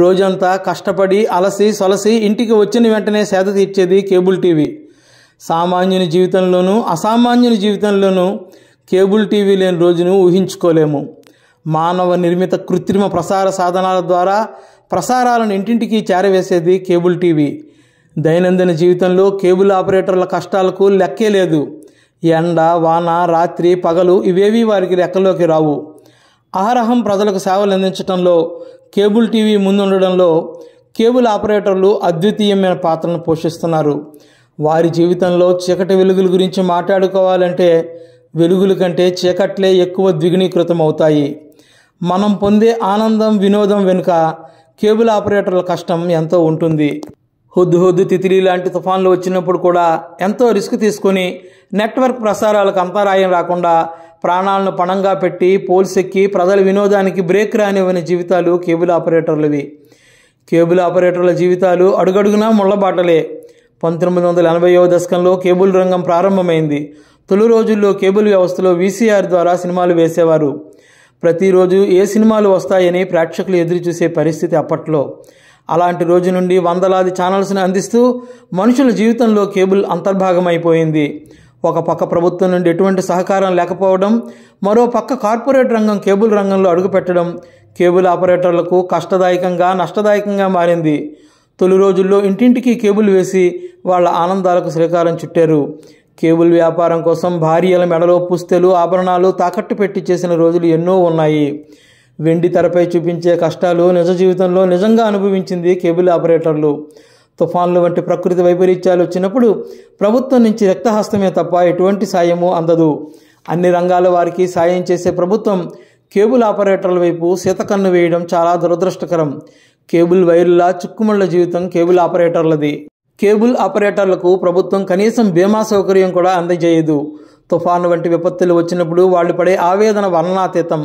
రోజంతా కష్టపడి అలసి సొలసి ఇంటికి వచ్చిన వెంటనే సేద తీర్చేది కేబుల్ టీవీ సామాన్యుని జీవితంలోనూ అసామాన్యుని జీవితంలోనూ కేబుల్ టీవీ లేని రోజును ఊహించుకోలేము మానవ నిర్మిత కృత్రిమ ప్రసార సాధనాల ద్వారా ప్రసారాలను ఇంటింటికి చేరవేసేది కేబుల్ టీవీ దైనందిన జీవితంలో కేబుల్ ఆపరేటర్ల కష్టాలకు లెక్కే లేదు ఎండ వాన రాత్రి పగలు ఇవేవి వారికి లెక్కలోకి రావు అహరహం ప్రజలకు సేవలు అందించడంలో కేబుల్ టీవీ ముందుండడంలో కేబుల్ ఆపరేటర్లు అద్వితీయమైన పాత్రను పోషిస్తున్నారు వారి జీవితంలో చీకటి వెలుగుల గురించి మాట్లాడుకోవాలంటే వెలుగుల కంటే చీకట్లే ఎక్కువ ద్విగుణీకృతం అవుతాయి మనం పొందే ఆనందం వినోదం వెనుక కేబుల్ ఆపరేటర్ల కష్టం ఎంతో ఉంటుంది హుద్దు హుద్దు తితిలి లాంటి తుఫాన్లు వచ్చినప్పుడు కూడా ఎంతో రిస్క్ తీసుకుని నెట్వర్క్ ప్రసారాలకు అంతరాయం రాకుండా ప్రాణాలను పణంగా పెట్టి పోల్సెక్కి ప్రజల వినోదానికి బ్రేక్ రానివ్వని జీవితాలు కేబుల్ ఆపరేటర్లవి కేబుల్ ఆపరేటర్ల జీవితాలు అడుగడుగునా ముళ్ళబాటలే పంతొమ్మిది వందల ఎనభైవ దశకంలో కేబుల్ రంగం ప్రారంభమైంది తొలి రోజుల్లో కేబుల్ వ్యవస్థలో వీసీఆర్ ద్వారా సినిమాలు వేసేవారు ప్రతిరోజు ఏ సినిమాలు వస్తాయని ప్రేక్షకులు ఎదురుచూసే పరిస్థితి అప్పట్లో అలాంటి రోజు నుండి వందలాది ఛానల్స్ని అందిస్తూ మనుషుల జీవితంలో కేబుల్ అంతర్భాగమైపోయింది ఒక పక్క ప్రభుత్వం నుండి ఎటువంటి సహకారం లేకపోవడం మరో పక్క కార్పొరేట్ రంగం కేబుల్ రంగంలో అడుగుపెట్టడం కేబుల్ ఆపరేటర్లకు కష్టదాయకంగా నష్టదాయకంగా మారింది తొలి రోజుల్లో ఇంటింటికి కేబుల్ వేసి వాళ్ళ ఆనందాలకు శ్రీకారం చుట్టారు కేబుల్ వ్యాపారం కోసం భార్యల మెడలో పుస్తెలు ఆభరణాలు తాకట్టు పెట్టి చేసిన రోజులు ఎన్నో ఉన్నాయి వెండి తెరపై చూపించే కష్టాలు నిజ జీవితంలో నిజంగా అనుభవించింది కేబుల్ ఆపరేటర్లు తుఫాన్లు వంటి ప్రకృతి వైపరీత్యాలు వచ్చినప్పుడు ప్రభుత్వం నుంచి రక్తహస్తమే తప్ప ఎటువంటి సాయము అందదు అన్ని రంగాల వారికి సాయం చేసే ప్రభుత్వం కేబుల్ ఆపరేటర్ల వైపు సీతకన్ను వేయడం చాలా దురదృష్టకరం కేబుల్ వైర్లా చిక్కుముళ్ల జీవితం కేబుల్ ఆపరేటర్లది కేబుల్ ఆపరేటర్లకు ప్రభుత్వం కనీసం బీమా సౌకర్యం కూడా అందజేయదు తుఫాను వంటి విపత్తులు వచ్చినప్పుడు వాళ్ళు పడే ఆవేదన వర్ణనాతీతం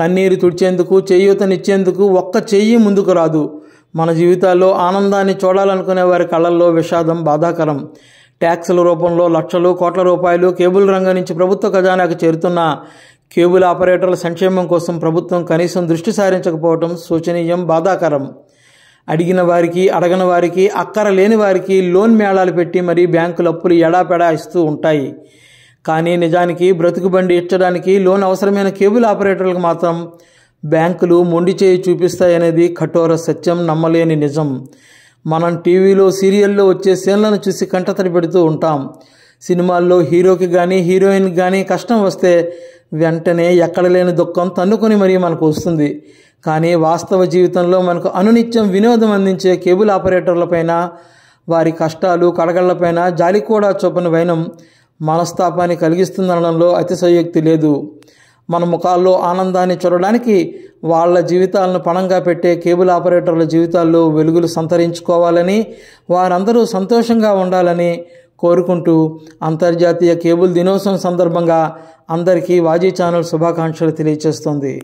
కన్నీరు తుడిచేందుకు చేయూతనిచ్చేందుకు ఒక్క చెయ్యి ముందుకు రాదు మన జీవితాల్లో ఆనందాన్ని చూడాలనుకునే వారి కళ్ళల్లో విషాదం బాధాకరం ట్యాక్సుల రూపంలో లక్షలు కోట్ల రూపాయలు కేబుల్ రంగం నుంచి ప్రభుత్వ ఖజానాకు చేరుతున్న కేబుల్ ఆపరేటర్ల సంక్షేమం కోసం ప్రభుత్వం కనీసం దృష్టి సారించకపోవటం శోచనీయం బాధాకరం అడిగిన వారికి అడగని వారికి అక్కర లేని వారికి లోన్ మేళాలు పెట్టి మరీ బ్యాంకులు అప్పులు ఎడాపెడా ఇస్తూ ఉంటాయి కానీ నిజానికి బ్రతుకు బండి ఇచ్చడానికి లోన్ అవసరమైన కేబుల్ ఆపరేటర్లకు మాత్రం బ్యాంకులు మొండి చేయి చూపిస్తాయనేది కఠోర సత్యం నమ్మలేని నిజం మనం టీవీలో సీరియల్లో వచ్చే సీన్లను చూసి కంటతడి పెడుతూ ఉంటాం సినిమాల్లో హీరోకి కానీ హీరోయిన్కి కానీ కష్టం వస్తే వెంటనే ఎక్కడ లేని దుఃఖం తన్నుకొని మరీ మనకు వస్తుంది కానీ వాస్తవ జీవితంలో మనకు అనునిత్యం వినోదం అందించే కేబుల్ ఆపరేటర్లపైన వారి కష్టాలు కడగళ్లపైన జాలి కూడా చూపని వైనం మనస్తాపాన్ని కలిగిస్తుందనడంలో అతిశయోక్తి లేదు మన ముఖాల్లో ఆనందాన్ని చూడడానికి వాళ్ళ జీవితాలను పణంగా పెట్టే కేబుల్ ఆపరేటర్ల జీవితాల్లో వెలుగులు సంతరించుకోవాలని వారందరూ సంతోషంగా ఉండాలని కోరుకుంటూ అంతర్జాతీయ కేబుల్ దినోత్సవం సందర్భంగా అందరికీ వాజీ ఛానల్ శుభాకాంక్షలు తెలియజేస్తుంది